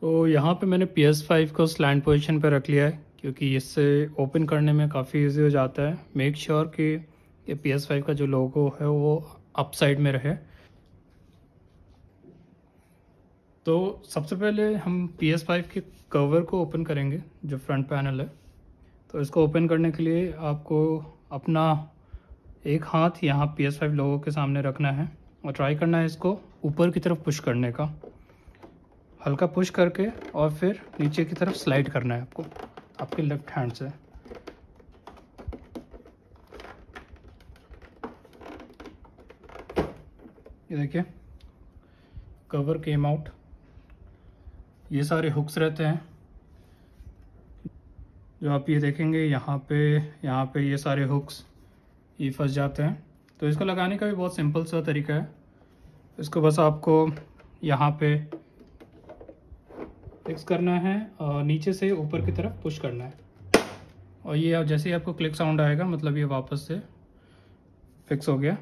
तो यहाँ पे मैंने पी एस फाइव को स्लैंड पोजिशन पर रख लिया है क्योंकि इससे ओपन करने में काफ़ी ईजी हो जाता है मेक श्योर sure कि पी एस फाइव का जो लोगो है वो अप साइड में रहे तो सबसे पहले हम पी एस फाइव के कवर को ओपन करेंगे जो फ्रंट पैनल है तो इसको ओपन करने के लिए आपको अपना एक हाथ यहाँ पी एस फाइव लोगों के सामने रखना है और ट्राई करना है इसको ऊपर की तरफ पुश करने का हल्का पुश करके और फिर नीचे की तरफ स्लाइड करना है आपको आपके लेफ्ट हैंड से ये देखिए कवर केम आउट ये सारे हुक्स रहते हैं जो आप ये देखेंगे यहाँ पे यहाँ पे ये सारे हुक्स ये फंस जाते हैं तो इसको लगाने का भी बहुत सिंपल सा तरीका है इसको बस आपको यहाँ पे फिक्स करना है और नीचे से ऊपर की तरफ पुश करना है और ये जैसे ही आपको क्लिक साउंड आएगा मतलब ये वापस से फिक्स हो गया